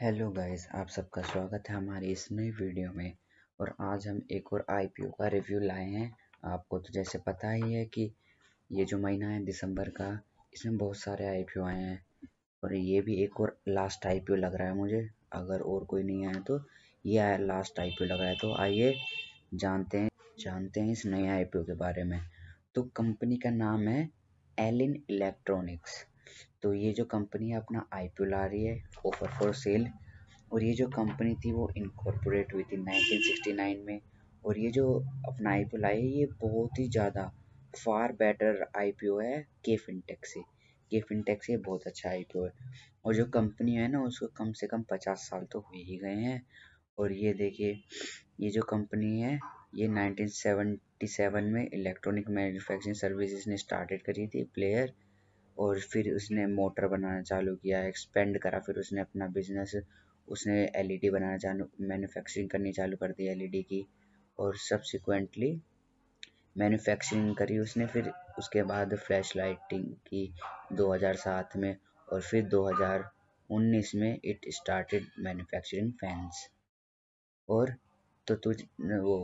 hello guys आप सबका स्वागत है हमारी इस नई वीडियो में और आज हम एक और आईपीओ का रिव्यू लाए हैं आपको तो जैसे पता ही है कि ये जो महीना है दिसंबर का इसमें बहुत सारे आईपीओ आए हैं और ये भी एक और लास्ट आईपीओ लग रहा है मुझे अगर और कोई नहीं आया तो ये आया लास्ट आईपीओ लग रहा है तो आइए जानते हैं जानते हैं इस नए आई के बारे में तो कंपनी का नाम है एलिन इलेक्ट्रॉनिक्स तो ये जो कंपनी है अपना आई पी ला रही है ऑफर फॉर सेल और ये जो कंपनी थी वो इनकॉर्पोरेट हुई थी 1969 में और ये जो अपना आई पी लाई है ये बहुत ही ज़्यादा far better I P O है के फिनटेक से के फिनटेक से बहुत अच्छा आई पी ओ है और जो कंपनी है ना उसको कम से कम पचास साल तो हो ही गए हैं और ये देखिए ये जो कंपनी है ये 1977 में इलेक्ट्रॉनिक मैन्युफैक्चरिंग सर्विसेज ने स्टार्टेड करी थी प्लेयर और फिर उसने मोटर बनाना चालू किया एक्सपेंड करा फिर उसने अपना बिजनेस उसने एलईडी बनाना चालू मैन्युफैक्चरिंग करनी चालू कर दी एलईडी की और सब्सिक्वेंटली मैन्युफैक्चरिंग करी उसने फिर उसके बाद फ्लैश लाइटिंग की 2007 में और फिर 2019 में इट स्टार्टेड मैन्युफैक्चरिंग फैंस और तो तुझ वो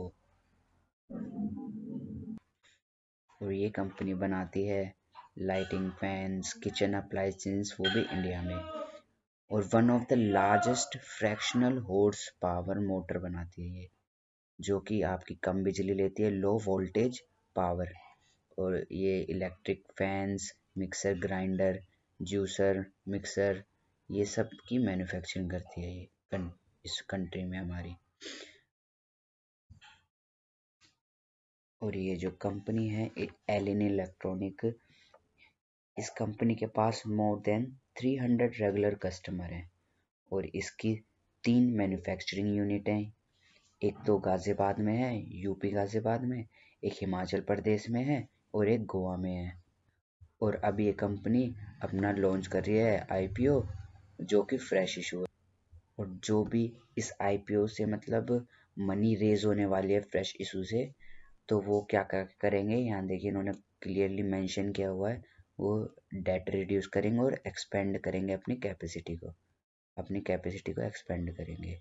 और ये कंपनी बनाती है लाइटिंग फैंस किचन अप्लाइंसेंस वो भी इंडिया में और one of the largest fractional horsepower motor बनाती है ये जो कि आपकी कम बिजली लेती है लो वोल्टेज पावर और ये electric fans mixer grinder juicer mixer ये सब की मैन्युफैक्चरिंग करती है ये कं, इस कंट्री में हमारी और ये जो कंपनी है एलिन इलेक्ट्रॉनिक इस कंपनी के पास मोर देन 300 रेगुलर कस्टमर हैं और इसकी तीन मैन्युफैक्चरिंग यूनिट हैं एक तो गाज़ियाबाद में है यूपी गाज़ियाबाद में एक हिमाचल प्रदेश में है और एक गोवा में है और अब ये कंपनी अपना लॉन्च कर रही है आईपीओ जो कि फ्रेश इशू है और जो भी इस आईपीओ से मतलब मनी रेज होने वाली है फ्रेश इशू से तो वो क्या क्या करेंगे यहाँ देखिए इन्होंने क्लियरली मेंशन किया हुआ है वो डेट रिड्यूस करेंगे और एक्सपेंड करेंगे अपनी कैपेसिटी को अपनी कैपेसिटी को एक्सपेंड करेंगे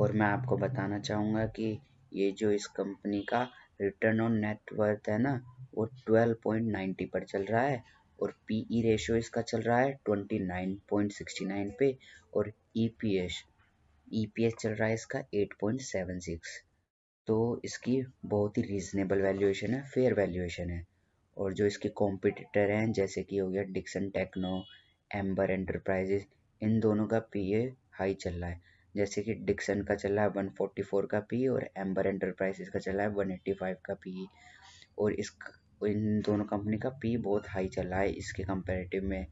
और मैं आपको बताना चाहूँगा कि ये जो इस कंपनी का रिटर्न ऑन नेटवर्थ है ना वो 12.90 पर चल रहा है और पीई रेशियो e इसका चल रहा है 29.69 पे और ईपीएस e ईपीएस e चल रहा है इसका 8.76 तो इसकी बहुत ही रीजनेबल वैल्यूएशन है फेयर वैल्यूएशन है और जो इसके कॉम्पिटिटर हैं जैसे कि हो गया डिक्सन टेक्नो एम्बर एंटरप्राइजेज इन दोनों का पी ए हाई चल रहा है जैसे कि डिक्सन का चल रहा है वन फोर्टी फोर का पी और एम्बर एंटरप्राइजेज का चल रहा है वन एट्टी फाइव का पी और इस इन दोनों कंपनी का पी बहुत हाई चल रहा है इसके कंपेरेटिव में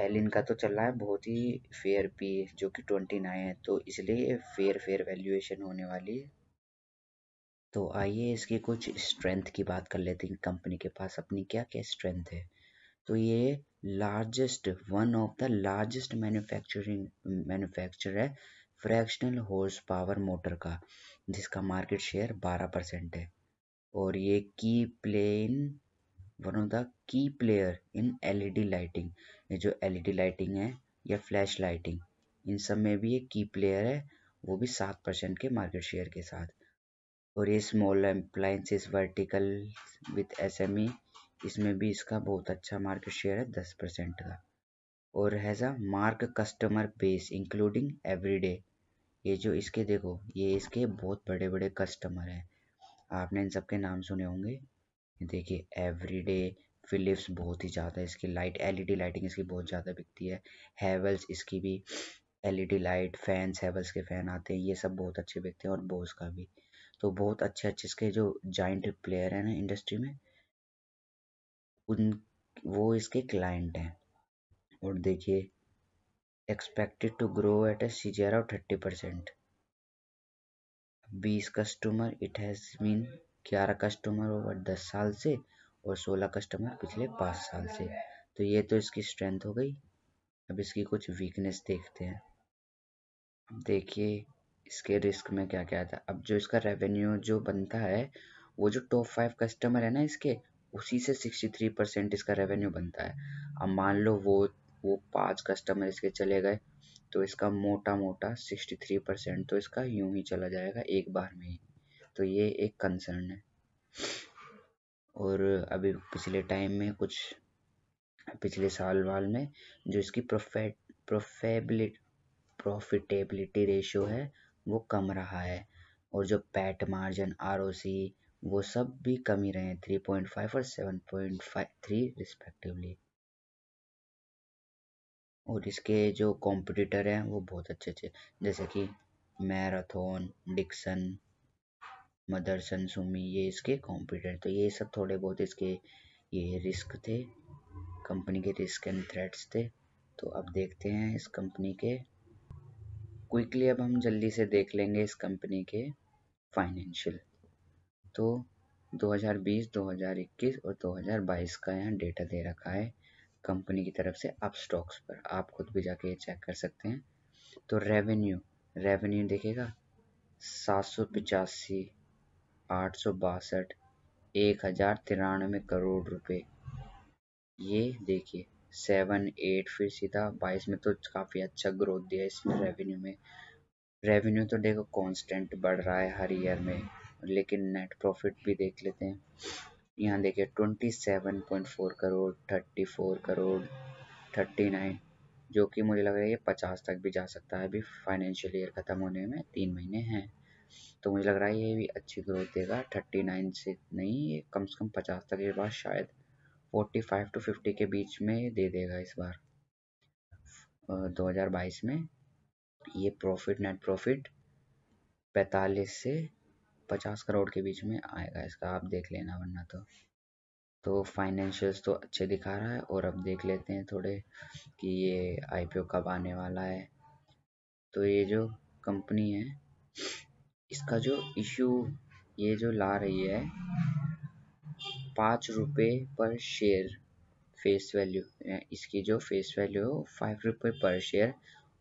एलिन का तो चल रहा है बहुत ही फेयर पी जो कि ट्वेंटी नाइन है तो इसलिए फेयर फेयर वैल्यूएशन होने वाली है तो आइए इसकी कुछ स्ट्रेंथ की बात कर लेते हैं कंपनी के पास अपनी क्या क्या स्ट्रेंथ है तो ये largest one of the largest manufacturing manufacture है फ्रैक्शनल हॉर्स पावर मोटर का जिसका मार्केट शेयर बारह परसेंट है और ये key plane one of the key player in LED lighting ये जो एलईडी लाइटिंग e है या फ्लैश लाइटिंग इन सब में भी ये की प्लेयर है वो भी सात परसेंट के मार्केट शेयर के साथ और ये स्मॉल अप्लाइंसिस वर्टिकल विथ ई इसमें भी इसका बहुत अच्छा मार्केट शेयर है दस परसेंट का और has a mark customer base including everyday ये जो इसके देखो ये इसके बहुत बड़े बड़े कस्टमर हैं आपने इन सब के नाम सुने होंगे देखिए एवरीडे फिलिप्स बहुत ही ज़्यादा इसकी लाइट एलईडी लाइटिंग इसकी बहुत ज़्यादा बिकती है हैवल्स इसकी भी एलईडी लाइट फैंस हेवल्स के फ़ैन आते हैं ये सब बहुत अच्छे बिकते हैं और बोस का भी तो बहुत अच्छे अच्छे इसके जो जॉइंट प्लेयर हैं ना इंडस्ट्री में उन वो इसके क्लाइंट हैं और देखिए expected to grow at A R of thirty percent बीस कस्टमर इट हैज़ बीन ग्यारह कस्टमर ओवर दस साल से और सोलह कस्टमर पिछले पाँच साल से तो ये तो इसकी स्ट्रेंथ हो गई अब इसकी कुछ वीकनेस देखते हैं देखिए इसके रिस्क में क्या क्या था अब जो इसका रेवेन्यू जो बनता है वो जो टॉप फाइव कस्टमर है ना इसके उसी से सिक्सटी थ्री परसेंट इसका रेवेन्यू बनता है अब मान लो वो वो पांच कस्टमर इसके चले गए तो इसका मोटा मोटा सिक्सटी थ्री परसेंट तो इसका यूं ही चला जाएगा एक बार में ही तो ये एक कंसर्न है और अभी पिछले टाइम में कुछ पिछले साल वाल में जो इसकी प्रोफेट प्रोफेबिलिटी प्रॉफिटेबिलिटी रेशियो है वो कम रहा है और जो पैट मार्जिन आर वो सब भी कम ही रहे हैं थ्री पॉइंट फाइव और seven point five three respectively और इसके जो कॉम्पिटिटर हैं वो बहुत अच्छे अच्छे जैसे कि मैराथन डिक्सन मदरसन सुमी ये इसके कॉम्पिटिटर तो ये सब थोड़े बहुत इसके ये रिस्क थे कंपनी के रिस्क एंड थ्रेट्स थे तो अब देखते हैं इस कंपनी के क्विकली अब हम जल्दी से देख लेंगे इस कंपनी के फाइनेंशियल तो 2020, 2021 और 2022 का यहाँ डेटा दे रखा है कंपनी की तरफ से आप स्टॉक्स पर आप खुद भी जाके ये चेक कर सकते हैं तो रेवेन्यू रेवेन्यू देखेगा सात सौ पचासी आठ सौ बासठ एक हज़ार तिरानवे करोड़ रुपए ये देखिए सेवन एट फिर सीधा बाईस में तो काफ़ी अच्छा ग्रोथ दिया इसमें रेवेन्यू में रेवेन्यू तो देखो कांस्टेंट बढ़ रहा है हर ईयर में लेकिन नेट प्रॉफिट भी देख लेते हैं यहाँ देखिए twenty seven point four crore thirty four crore thirty nine जो कि मुझे लग रहा है ये पचास तक भी जा सकता है अभी फाइनेंशियल ईयर ख़त्म होने में तीन महीने हैं तो मुझे लग रहा है ये भी अच्छी ग्रोथ देगा थर्टी नाइन से नहीं ये कम से कम पचास तक के बाद शायद फोर्टी फाइव टू फिफ्टी के बीच में दे देगा इस बार दो हज़ार बाईस में ये प्रॉफिट नेट प्रॉफिट पैंतालीस से पचास करोड़ के बीच में आएगा इसका आप देख लेना वरना तो तो फाइनेंशियल्स तो अच्छे दिखा रहा है और अब देख लेते हैं थोड़े कि ये आईपीओ कब आने वाला है तो ये जो कंपनी है इसका जो इश्यू ये जो ला रही है पाँच रुपये पर शेयर फेस वैल्यू इसकी जो फेस वैल्यू है वो फाइव रुपये पर शेयर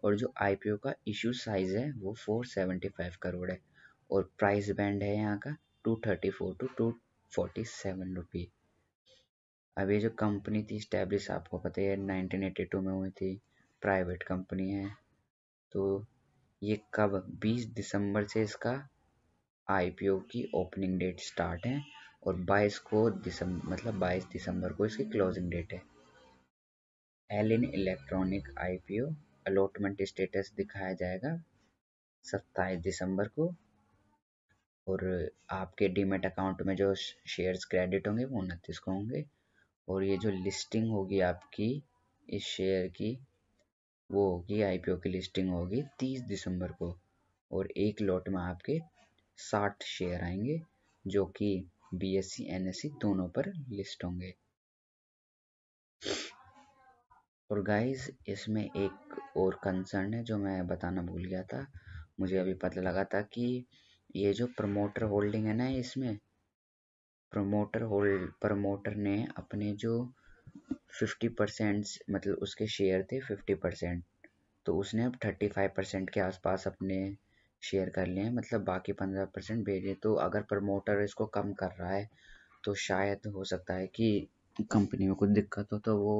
और जो आईपीओ का इशू साइज है वो फोर सेवेंटी फाइव करोड़ है और प्राइस बैंड है यहाँ का two thirty four to two forty seven rupee अब ये जो कंपनी थी स्टैब्लिश आपको पता है नाइनटीन एटी टू में हुई थी प्राइवेट कंपनी है तो ये कब 20 दिसंबर से इसका आईपीओ की ओपनिंग डेट स्टार्ट है और 22 को दिसंबर मतलब 22 दिसंबर को इसकी क्लोजिंग डेट है Elin electronic IPO allotment status दिखाया जाएगा सत्ताईस दिसंबर को और आपके डीमेट अकाउंट में जो शेयर्स क्रेडिट होंगे वो उनतीस को होंगे और ये जो लिस्टिंग होगी आपकी इस शेयर की वो होगी आईपीओ की लिस्टिंग होगी तीस दिसंबर को और एक लॉट में आपके साठ शेयर आएंगे जो कि बीएससी एनएससी दोनों पर लिस्ट होंगे और गाइस इसमें एक और कंसर्न है जो मैं बताना भूल गया था मुझे अभी पता लगा था कि ये जो प्रमोटर होल्डिंग है ना इसमें प्रमोटर होल्ड प्रमोटर ने अपने जो फिफ्टी परसेंट मतलब उसके शेयर थे फिफ्टी परसेंट तो उसने अब थर्टी फाइव परसेंट के आसपास अपने शेयर कर लिए हैं मतलब बाकी पंद्रह परसेंट भेजे तो अगर प्रमोटर इसको कम कर रहा है तो शायद हो सकता है कि कंपनी में कुछ दिक्कत हो तो वो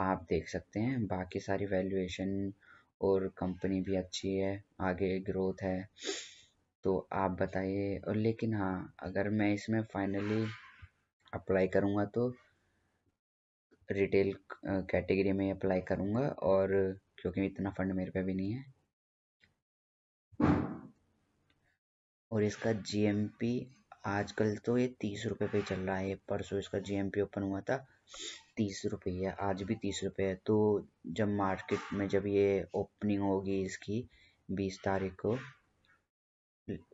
आप देख सकते हैं बाकी सारी वैल्यूएशन और कंपनी भी अच्छी है आगे ग्रोथ है तो आप बताइए और लेकिन हाँ अगर मैं इसमें फाइनली अप्लाई करूँगा तो रिटेल कैटेगरी में अप्लाई करूँगा और क्योंकि इतना फंड मेरे पे भी नहीं है और इसका जीएमपी आजकल तो ये तीस रुपये पे चल रहा है परसों इसका जीएमपी ओपन हुआ था तीस रुपये है आज भी तीस रुपये है तो जब मार्केट में जब ये ओपनिंग होगी इसकी बीस तारीख को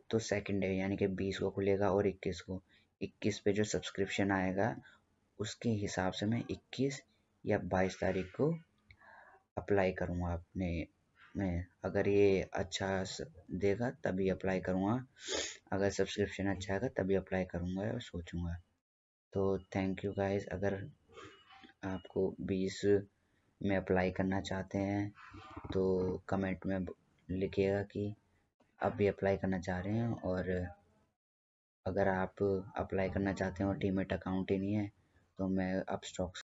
तो सेकंड डे यानी कि बीस को खुलेगा और इक्कीस को इक्कीस पे जो सब्सक्रिप्शन आएगा उसके हिसाब से मैं इक्कीस या बाईस तारीख को अप्लाई करूँगा अपने में अगर ये अच्छा देगा तभी अप्लाई करूँगा अगर सब्सक्रिप्शन अच्छा आएगा तभी अप्लाई करूँगा और सोचूँगा तो थैंक यू गाइस अगर आपको बीस में अप्लाई करना चाहते हैं तो कमेंट में लिखिएगा कि आप भी अप्लाई करना चाह रहे हैं और अगर आप अप्लाई करना चाहते हैं और डीमेट अकाउंट ही नहीं है तो मैं अब स्टॉक्स